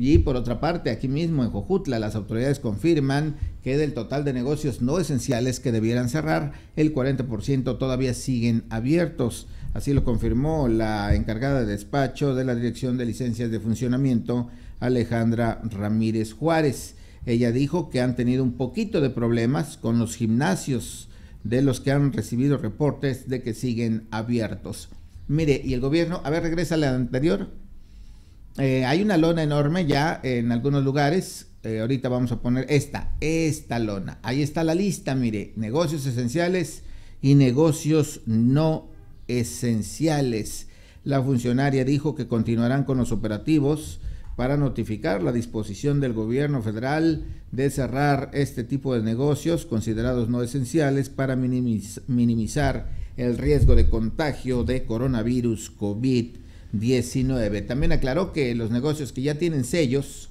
Y por otra parte, aquí mismo en Jojutla, las autoridades confirman que del total de negocios no esenciales que debieran cerrar, el 40% todavía siguen abiertos. Así lo confirmó la encargada de despacho de la Dirección de Licencias de Funcionamiento, Alejandra Ramírez Juárez. Ella dijo que han tenido un poquito de problemas con los gimnasios de los que han recibido reportes de que siguen abiertos. Mire, y el gobierno, a ver, regresa a la anterior. Eh, hay una lona enorme ya en algunos lugares. Eh, ahorita vamos a poner esta, esta lona. Ahí está la lista, mire. Negocios esenciales y negocios no esenciales. La funcionaria dijo que continuarán con los operativos para notificar la disposición del gobierno federal de cerrar este tipo de negocios considerados no esenciales para minimizar el riesgo de contagio de coronavirus covid 19. También aclaró que los negocios que ya tienen sellos,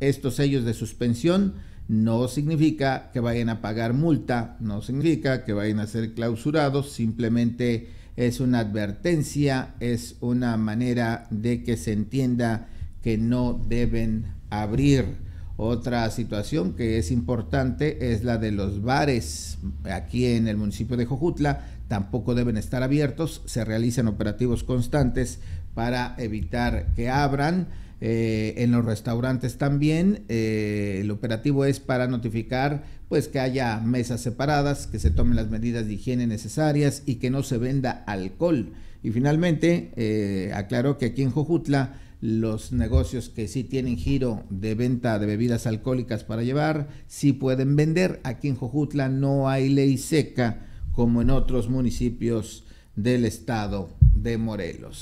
estos sellos de suspensión, no significa que vayan a pagar multa, no significa que vayan a ser clausurados, simplemente es una advertencia, es una manera de que se entienda que no deben abrir. Otra situación que es importante es la de los bares. Aquí en el municipio de Jojutla tampoco deben estar abiertos, se realizan operativos constantes para evitar que abran. Eh, en los restaurantes también. Eh, el operativo es para notificar pues que haya mesas separadas, que se tomen las medidas de higiene necesarias y que no se venda alcohol. Y finalmente, eh, aclaró que aquí en Jojutla los negocios que sí tienen giro de venta de bebidas alcohólicas para llevar, sí pueden vender. Aquí en Jojutla no hay ley seca como en otros municipios del estado de Morelos.